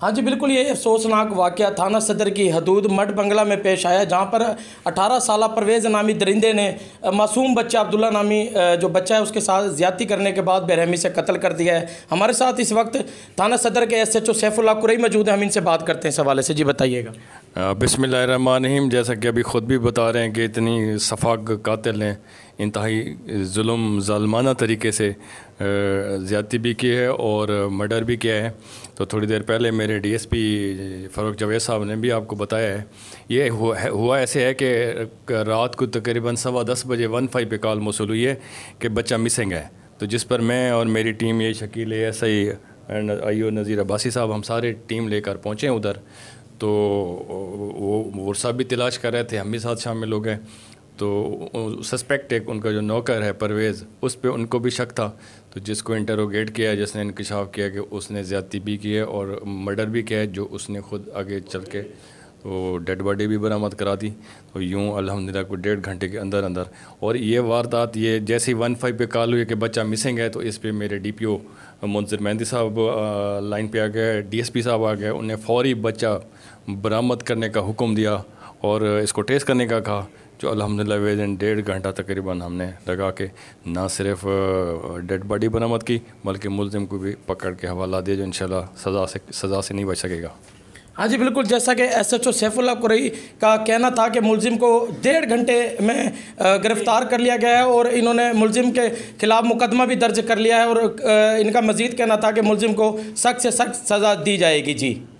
हाँ जी बिल्कुल ये अफसोसनाक वाक़ थाना सदर की हदूद मठ बंगला में पेश आया जहाँ पर 18 साल परवेज़ नामी दरिंदे ने मासूम बच्चा अब्दुल्ला नामी जो बच्चा है उसके साथ ज्यादती करने के बाद बेरहमी से कत्ल कर दिया है हमारे साथ इस वक्त थाना सदर के S H O Saifullah Kurai मौजूद हैं हम इनसे बात करते हैं इस हवाले से जी बताइएगा बिसमीम जैसा कि अभी ख़ुद भी बता रहे हैं कि इतनी सफाक कातिल हैं इंतहाई जुल्म जालमाना तरीके से ज़्यादती भी की है और मर्डर भी किया है तो थोड़ी देर पहले मेरे डीएसपी फ़रूक जवेद साहब ने भी आपको बताया है ये हुआ ऐसे है कि रात को तकरीबन सवा दस बजे वन फाइव पे कॉल मौसू हुई है कि बच्चा मिसिंग है तो जिस पर मैं और मेरी टीम ये शकील ऐसा ही आई ओ नज़ीर अब्बासी साहब हम सारे टीम लेकर पहुँचे उधर तो वो साहब भी तलाश कर रहे थे हम भी साथ शामिल हो गए तो सस्पेक्ट एक उनका जो नौकर है परवेज़ उस पर उनको भी शक था तो जिसको इंटरोगेट किया जिसने इंकशाफ किया कि उसने ज़्यादती भी की है और मर्डर भी किया है जो उसने खुद आगे चल के तो डेड बॉडी भी बरामद करा दी तो यूँ अलहमदिल्ला को डेढ़ घंटे के अंदर अंदर और ये वारदात ये जैसे ही वन फाइव पर कॉल हुई कि बच्चा मिसिंग है तो इस पर मेरे D P O Munsar Mehndi साहब लाइन पर आ गए डी एस पी साहब आ गए उन्हें फौरी बच्चा बरामद करने का हुक्म दिया और इसको टेस्ट करने का कहा जो अलहमदिल्ला वे डेढ़ घंटा तकरीबन हमने लगा के ना सिर्फ डेड बॉडी बरामद की बल्कि मुलजिम को भी पकड़ के हवाला दिया जो इन सज़ा से सज़ा से नहीं बच सकेगा हाँ जी बिल्कुल जैसा कि S H O Saifullah Kurai का कहना था कि मुलजिम को डेढ़ घंटे में गिरफ़्तार कर लिया गया है और इन्होंने मुलजिम के ख़िलाफ़ मुकदमा भी दर्ज कर लिया है और इनका मज़ीद कहना था कि मुलजिम को सख्त से सख्त सज़ा दी जाएगी जी